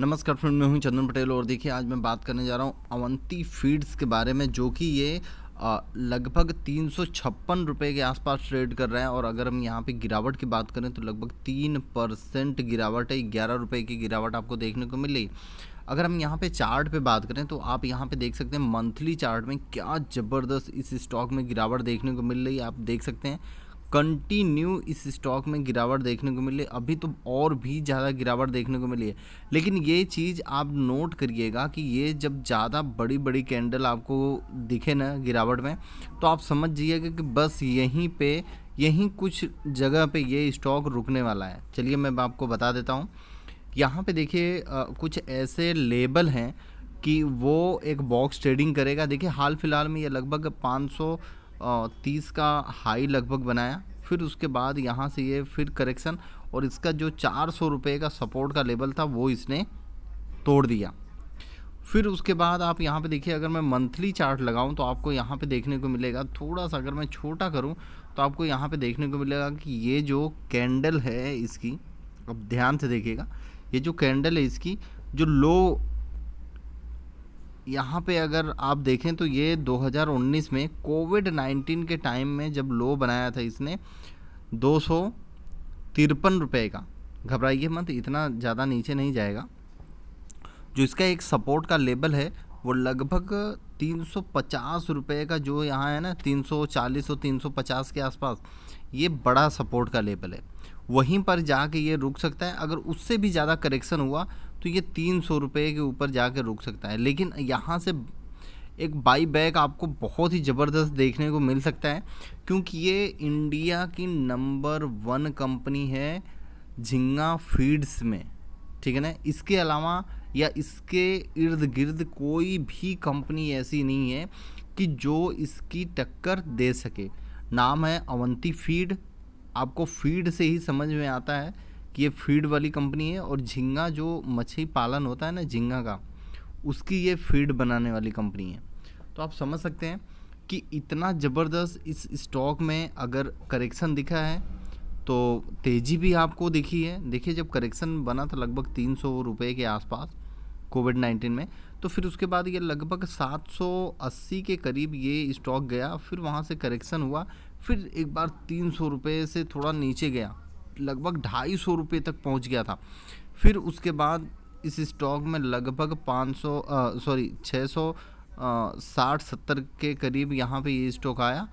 नमस्कार फ्रेंड मैं हूं चंदन पटेल और देखिए आज मैं बात करने जा रहा हूं अवंती फीड्स के बारे में जो कि ये लगभग तीन सौ छप्पन रुपये के आसपास ट्रेड कर रहे हैं और अगर हम यहाँ पे गिरावट की बात करें तो लगभग तीन परसेंट गिरावट है ग्यारह रुपये की गिरावट आपको देखने को मिली अगर हम यहाँ पे चार्ट पे बात करें तो आप यहाँ पे देख सकते हैं मंथली चार्ट में क्या ज़बरदस्त इस स्टॉक में गिरावट देखने को मिल रही है आप देख सकते हैं कंटिन्यू इस स्टॉक में गिरावट देखने को मिली अभी तो और भी ज़्यादा गिरावट देखने को मिली है लेकिन ये चीज़ आप नोट करिएगा कि ये जब ज़्यादा बड़ी बड़ी कैंडल आपको दिखे ना गिरावट में तो आप समझिएगा कि बस यहीं पे यहीं कुछ जगह पे ये स्टॉक रुकने वाला है चलिए मैं आपको बता देता हूँ यहाँ पर देखिए कुछ ऐसे लेबल हैं कि वो एक बॉक्स ट्रेडिंग करेगा देखिए हाल फिलहाल में ये लगभग पाँच तीस का हाई लगभग बनाया फिर उसके बाद यहाँ से ये फिर करेक्शन और इसका जो चार सौ रुपये का सपोर्ट का लेवल था वो इसने तोड़ दिया फिर उसके बाद आप यहाँ पे देखिए अगर मैं मंथली चार्ट लगाऊँ तो आपको यहाँ पे देखने को मिलेगा थोड़ा सा अगर मैं छोटा करूँ तो आपको यहाँ पे देखने को मिलेगा कि ये जो कैंडल है इसकी अब ध्यान से देखिएगा ये जो कैंडल है इसकी जो लो यहाँ पे अगर आप देखें तो ये 2019 में कोविड 19 के टाइम में जब लो बनाया था इसने दो सौ तिरपन रुपये का घबराइए मत इतना ज़्यादा नीचे नहीं जाएगा जो इसका एक सपोर्ट का लेबल है वो लगभग तीन सौ पचास रुपये का जो यहाँ है ना तीन सौ चालीस और तीन सौ पचास के आसपास ये बड़ा सपोर्ट का लेबल है वहीं पर जाके ये रुक सकता है अगर उससे भी ज़्यादा करेक्शन हुआ तो ये तीन सौ रुपये के ऊपर जा कर रुक सकता है लेकिन यहाँ से एक बाई बैक आपको बहुत ही ज़बरदस्त देखने को मिल सकता है क्योंकि ये इंडिया की नंबर वन कंपनी है झिंगा फीड्स में ठीक है ना इसके अलावा या इसके इर्द गिर्द कोई भी कंपनी ऐसी नहीं है कि जो इसकी टक्कर दे सके नाम है अवंती फीड आपको फीड से ही समझ में आता है कि ये फीड वाली कंपनी है और झिंगा जो मछली पालन होता है ना झिंगा का उसकी ये फीड बनाने वाली कंपनी है तो आप समझ सकते हैं कि इतना ज़बरदस्त इस स्टॉक में अगर करेक्शन दिखा है तो तेज़ी भी आपको दिखी है देखिए जब करेक्शन बना था लगभग तीन सौ रुपये के आसपास कोविड नाइन्टीन में तो फिर उसके बाद ये लगभग 780 के करीब ये स्टॉक गया फिर वहाँ से करेक्शन हुआ फिर एक बार तीन सौ रुपये से थोड़ा नीचे गया लगभग ढाई सौ रुपये तक पहुंच गया था फिर उसके बाद इस स्टॉक में लगभग पाँच सौ सॉरी छः सौ साठ सत्तर के करीब यहाँ पे ये स्टॉक आया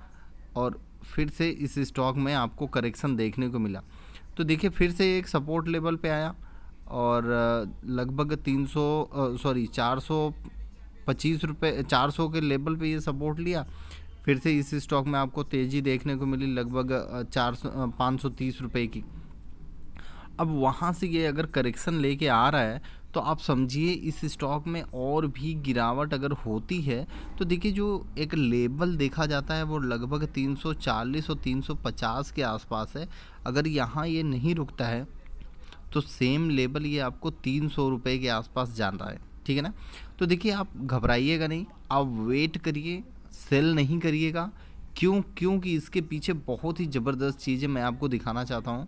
और फिर से इस स्टॉक में आपको करेक्शन देखने को मिला तो देखिए फिर से एक सपोर्ट लेवल पे आया और लगभग तीन सौ सॉरी चार सौ पच्चीस रुपये चार सौ के लेवल पे ये सपोर्ट लिया फिर से इस स्टॉक में आपको तेज़ी देखने को मिली लगभग चार सौ पाँच सौ तीस रुपये की अब वहाँ से ये अगर करेक्शन लेके आ रहा है तो आप समझिए इस स्टॉक में और भी गिरावट अगर होती है तो देखिए जो एक लेबल देखा जाता है वो लगभग 340 और 350 के आसपास है अगर यहाँ ये नहीं रुकता है तो सेम लेबल ये आपको तीन सौ रुपये के आसपास जान रहा है ठीक है ना तो देखिए आप घबराइएगा नहीं आप वेट करिए सेल नहीं करिएगा क्यों क्योंकि इसके पीछे बहुत ही ज़बरदस्त चीज़ है मैं आपको दिखाना चाहता हूँ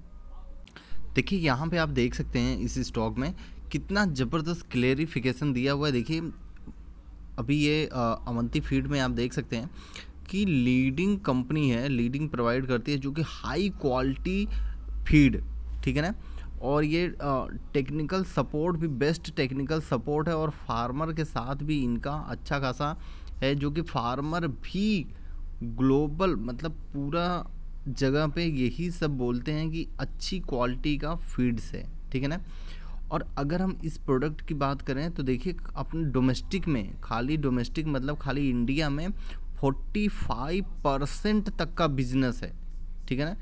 देखिए यहाँ पे आप देख सकते हैं इस स्टॉक में कितना ज़बरदस्त क्लेरिफिकेशन दिया हुआ है देखिए अभी ये अवंती फीड में आप देख सकते हैं कि लीडिंग कंपनी है लीडिंग प्रोवाइड करती है जो कि हाई क्वालिटी फीड ठीक है ना और ये टेक्निकल सपोर्ट भी बेस्ट टेक्निकल सपोर्ट है और फार्मर के साथ भी इनका अच्छा खासा है जो कि फार्मर भी ग्लोबल मतलब पूरा जगह पे यही सब बोलते हैं कि अच्छी क्वालिटी का फीड्स है ठीक है ना और अगर हम इस प्रोडक्ट की बात करें तो देखिए अपने डोमेस्टिक में खाली डोमेस्टिक मतलब खाली इंडिया में 45 परसेंट तक का बिजनेस है ठीक है ना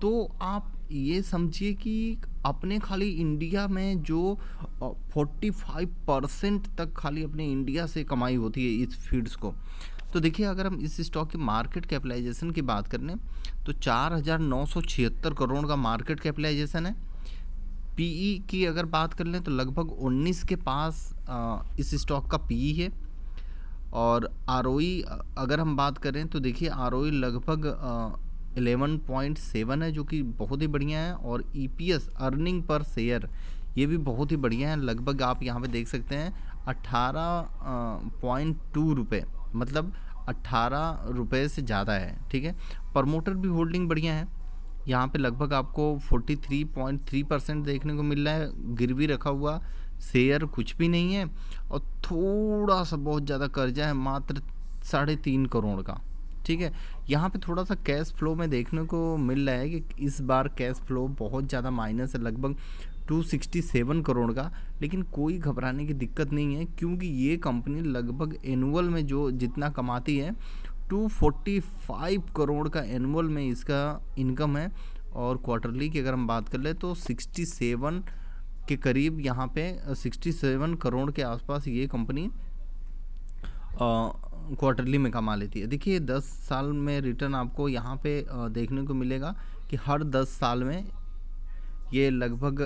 तो आप ये समझिए कि अपने खाली इंडिया में जो 45 परसेंट तक खाली अपने इंडिया से कमाई होती है इस फीड्स को तो देखिए अगर हम इस स्टॉक की मार्केट कैपिटलाइजेशन की बात करें तो चार करोड़ का मार्केट कैपिटलाइजेशन है पीई e की अगर बात कर लें तो लगभग 19 के पास इस स्टॉक का पीई e है और आर e, अगर हम बात करें तो देखिए आर लगभग 11.7 है जो कि बहुत ही बढ़िया है और एस अर्निंग पर शेयर ये भी बहुत ही बढ़िया है लगभग आप यहाँ पे देख सकते हैं अट्ठारह पॉइंट टू रुपये मतलब अट्ठारह रुपये से ज़्यादा है ठीक है प्रमोटर भी होल्डिंग बढ़िया है यहाँ पे लगभग आपको 43.3 परसेंट देखने को मिल रहा है गिरवी रखा हुआ शेयर कुछ भी नहीं है और थोड़ा सा बहुत ज़्यादा कर्जा है मात्र साढ़े तीन करोड़ का ठीक है यहाँ पे थोड़ा सा कैश फ्लो में देखने को मिल रहा है कि इस बार कैश फ्लो बहुत ज़्यादा माइनस है लगभग 267 करोड़ का लेकिन कोई घबराने की दिक्कत नहीं है क्योंकि ये कंपनी लगभग एनुअल में जो जितना कमाती है 245 करोड़ का एनुअल में इसका इनकम है और क्वार्टरली की अगर हम बात कर ले तो 67 के करीब यहाँ पे 67 करोड़ के आसपास ये कंपनी क्वार्टरली में कमा लेती है देखिए दस साल में रिटर्न आपको यहाँ पे देखने को मिलेगा कि हर दस साल में ये लगभग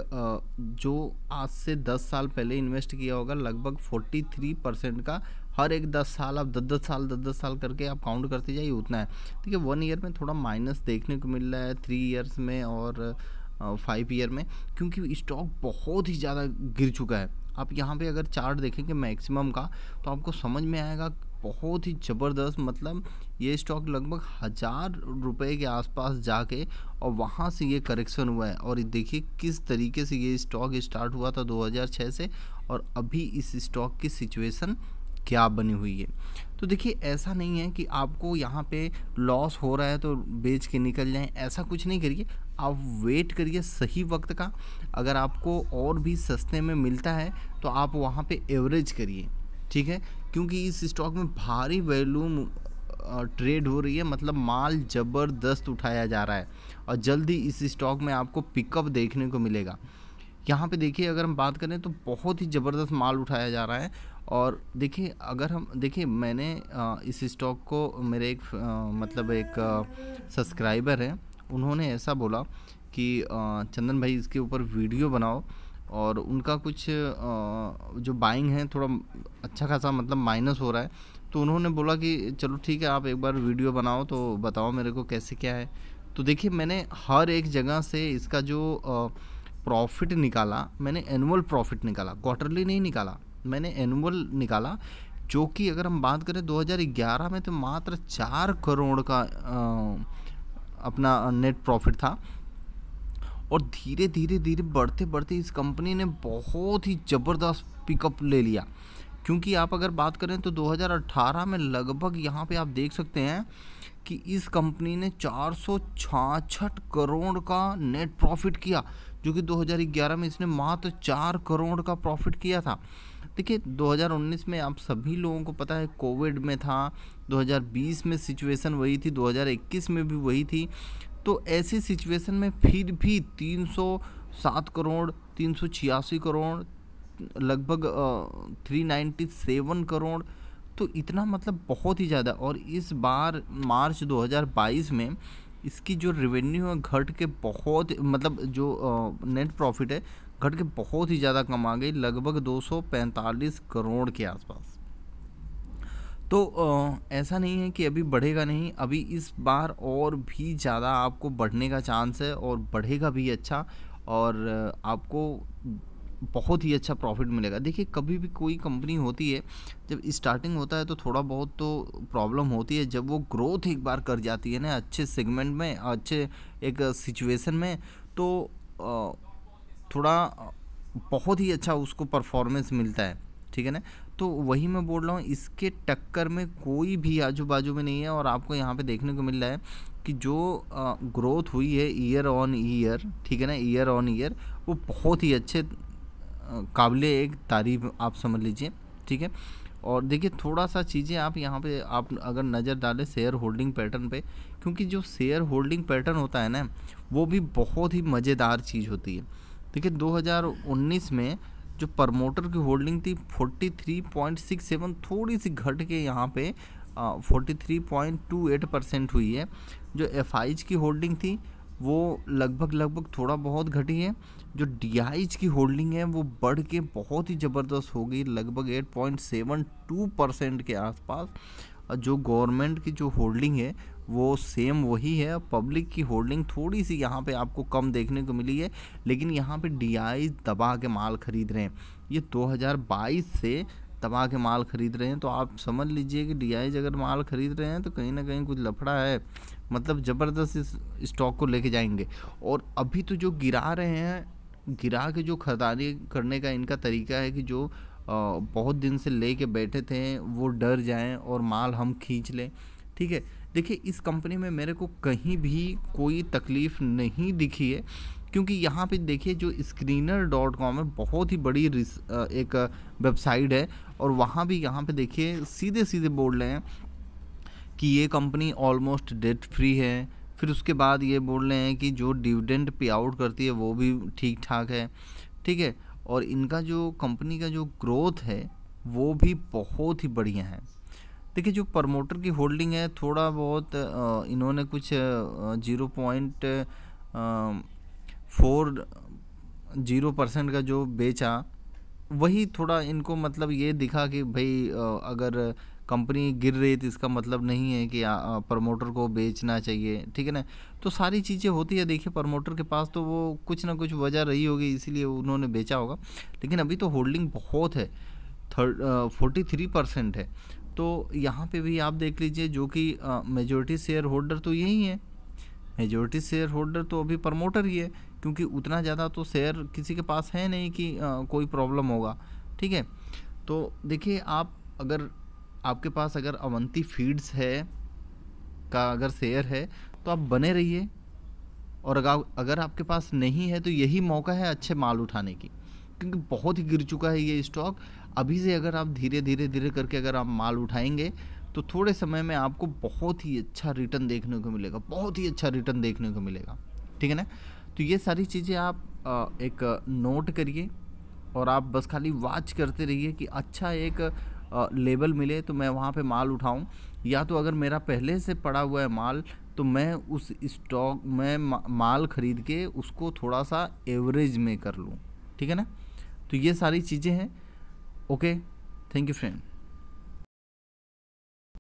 जो आज से दस साल पहले इन्वेस्ट किया होगा लगभग फोर्टी थ्री परसेंट का हर एक दस साल आप दस दस साल दस दस साल करके आप काउंट करते जाइए उतना है ठीक है वन ईयर में थोड़ा माइनस देखने को मिल रहा है थ्री ईयर्स में और फाइव ईयर में क्योंकि स्टॉक बहुत ही ज़्यादा गिर चुका है आप यहाँ पे अगर चार्ट देखेंगे मैक्सिमम का तो आपको समझ में आएगा बहुत ही ज़बरदस्त मतलब ये स्टॉक लगभग हज़ार रुपये के आसपास जाके और वहाँ से ये करेक्शन हुआ है और देखिए किस तरीके से ये स्टॉक स्टार्ट हुआ था 2006 से और अभी इस स्टॉक की सिचुएशन क्या बनी हुई है तो देखिए ऐसा नहीं है कि आपको यहाँ पे लॉस हो रहा है तो बेच के निकल जाएं ऐसा कुछ नहीं करिए आप वेट करिए सही वक्त का अगर आपको और भी सस्ते में मिलता है तो आप वहाँ पे एवरेज करिए ठीक है क्योंकि इस स्टॉक में भारी वैल्यूम ट्रेड हो रही है मतलब माल ज़बरदस्त उठाया जा रहा है और जल्द ही इस स्टॉक में आपको पिकअप देखने को मिलेगा यहाँ पे देखिए अगर हम बात करें तो बहुत ही ज़बरदस्त माल उठाया जा रहा है और देखिए अगर हम देखिए मैंने इस स्टॉक को मेरे एक मतलब एक सब्सक्राइबर हैं उन्होंने ऐसा बोला कि चंदन भाई इसके ऊपर वीडियो बनाओ और उनका कुछ जो बाइंग है थोड़ा अच्छा खासा मतलब माइनस हो रहा है तो उन्होंने बोला कि चलो ठीक है आप एक बार वीडियो बनाओ तो बताओ मेरे को कैसे क्या है तो देखिए मैंने हर एक जगह से इसका जो प्रॉफिट निकाला मैंने एनुअल प्रॉफिट निकाला क्वार्टरली नहीं निकाला मैंने एनुअल निकाला जो कि अगर हम बात करें 2011 में तो मात्र चार करोड़ का आ, अपना नेट प्रॉफिट था और धीरे धीरे धीरे बढ़ते बढ़ते इस कंपनी ने बहुत ही ज़बरदस्त पिकअप ले लिया क्योंकि आप अगर बात करें तो 2018 में लगभग यहाँ पे आप देख सकते हैं कि इस कंपनी ने चार करोड़ का नेट प्रॉफिट किया जो कि 2011 में इसने मात्र चार करोड़ का प्रॉफिट किया था देखिए 2019 में आप सभी लोगों को पता है कोविड में था 2020 में सिचुएशन वही थी 2021 में भी वही थी तो ऐसी सिचुएशन में फिर भी 307 करोड़ तीन करोड़ लगभग थ्री नाइन्टी सेवन करोड़ तो इतना मतलब बहुत ही ज़्यादा और इस बार मार्च 2022 में इसकी जो रेवेन्यू है घट के बहुत मतलब जो नेट प्रॉफिट है घट के बहुत ही ज़्यादा कमा गई लगभग 245 करोड़ के आसपास तो ऐसा नहीं है कि अभी बढ़ेगा नहीं अभी इस बार और भी ज़्यादा आपको बढ़ने का चांस है और बढ़ेगा भी अच्छा और आपको बहुत ही अच्छा प्रॉफिट मिलेगा देखिए कभी भी कोई कंपनी होती है जब स्टार्टिंग होता है तो थोड़ा बहुत तो प्रॉब्लम होती है जब वो ग्रोथ एक बार कर जाती है ना अच्छे सेगमेंट में अच्छे एक सिचुएशन में तो थोड़ा बहुत ही अच्छा उसको परफॉर्मेंस मिलता है ठीक है ना तो वही मैं बोल रहा हूँ इसके टक्कर में कोई भी आजू बाजू में नहीं है और आपको यहाँ पे देखने को मिल रहा है कि जो ग्रोथ हुई है ईयर ऑन ईयर ठीक है ना ईयर ऑन ईयर वो बहुत ही अच्छे काबिल एक तारीफ आप समझ लीजिए ठीक है और देखिए थोड़ा सा चीज़ें आप यहाँ पे आप अगर नज़र डालें शेयर होल्डिंग पैटर्न पे क्योंकि जो शेयर होल्डिंग पैटर्न होता है ना वो भी बहुत ही मज़ेदार चीज़ होती है देखिए 2019 में जो प्रमोटर की होल्डिंग थी 43.67 थोड़ी सी घट के यहाँ पे forty three point two eight percent हुई है जो एफ की होल्डिंग थी वो लगभग लगभग थोड़ा बहुत घटी है जो डी की होल्डिंग है वो बढ़ के बहुत ही ज़बरदस्त हो गई लगभग eight point seven two percent के आसपास जो गवर्नमेंट की जो होल्डिंग है वो सेम वही है पब्लिक की होल्डिंग थोड़ी सी यहाँ पे आपको कम देखने को मिली है लेकिन यहाँ पे आई दबा के माल खरीद रहे हैं ये 2022 से दबा के माल खरीद रहे हैं तो आप समझ लीजिए कि आई अगर माल खरीद रहे हैं तो कहीं ना कहीं कुछ लफड़ा है मतलब ज़बरदस्त इस स्टॉक को लेके जाएंगे और अभी तो जो गिरा रहे हैं गिरा के जो खरीदारी करने का इनका तरीका है कि जो बहुत दिन से ले कर बैठे थे वो डर जाएँ और माल हम खींच लें ठीक है देखिए इस कंपनी में मेरे को कहीं भी कोई तकलीफ़ नहीं दिखी है क्योंकि यहाँ पे देखिए जो स्क्रीनर डॉट कॉम है बहुत ही बड़ी एक वेबसाइट है और वहाँ भी यहाँ पे देखिए सीधे सीधे बोल रहे हैं कि ये कंपनी ऑलमोस्ट डेट फ्री है फिर उसके बाद ये बोल रहे हैं कि जो डिविडेंड पे आउट करती है वो भी ठीक ठाक है ठीक है और इनका जो कंपनी का जो ग्रोथ है वो भी बहुत ही बढ़िया है देखिए जो प्रमोटर की होल्डिंग है थोड़ा बहुत इन्होंने कुछ zero point four zero percent का जो बेचा वही थोड़ा इनको मतलब ये दिखा कि भाई अगर कंपनी गिर रही तो इसका मतलब नहीं है कि प्रमोटर को बेचना चाहिए ठीक है ना तो सारी चीज़ें होती है देखिए प्रमोटर के पास तो वो कुछ ना कुछ वजह रही होगी इसीलिए उन्होंने बेचा होगा लेकिन अभी तो होल्डिंग बहुत है थर्ड फोर्टी थ्री परसेंट है तो यहाँ पे भी आप देख लीजिए जो कि मेजोरिटी शेयर होल्डर तो यही है मेजोरिटी शेयर होल्डर तो अभी प्रमोटर ही है क्योंकि उतना ज़्यादा तो शेयर किसी के पास है नहीं कि आ, कोई प्रॉब्लम होगा ठीक है तो देखिए आप अगर आपके पास अगर अवंती फीड्स है का अगर शेयर है तो आप बने रहिए और अगर आपके पास नहीं है तो यही मौका है अच्छे माल उठाने की क्योंकि बहुत ही गिर चुका है ये स्टॉक अभी से अगर आप धीरे धीरे धीरे करके अगर आप माल उठाएंगे तो थोड़े समय में आपको बहुत ही अच्छा रिटर्न देखने को मिलेगा बहुत ही अच्छा रिटर्न देखने को मिलेगा ठीक है ना तो ये सारी चीज़ें आप एक नोट करिए और आप बस खाली वाच करते रहिए कि अच्छा एक लेवल मिले तो मैं वहाँ पे माल उठाऊँ या तो अगर मेरा पहले से पड़ा हुआ है माल तो मैं उस स्टॉक में माल ख़रीद के उसको थोड़ा सा एवरेज में कर लूँ ठीक है ना तो ये सारी चीज़ें हैं ओके थैंक यू फ्रेंड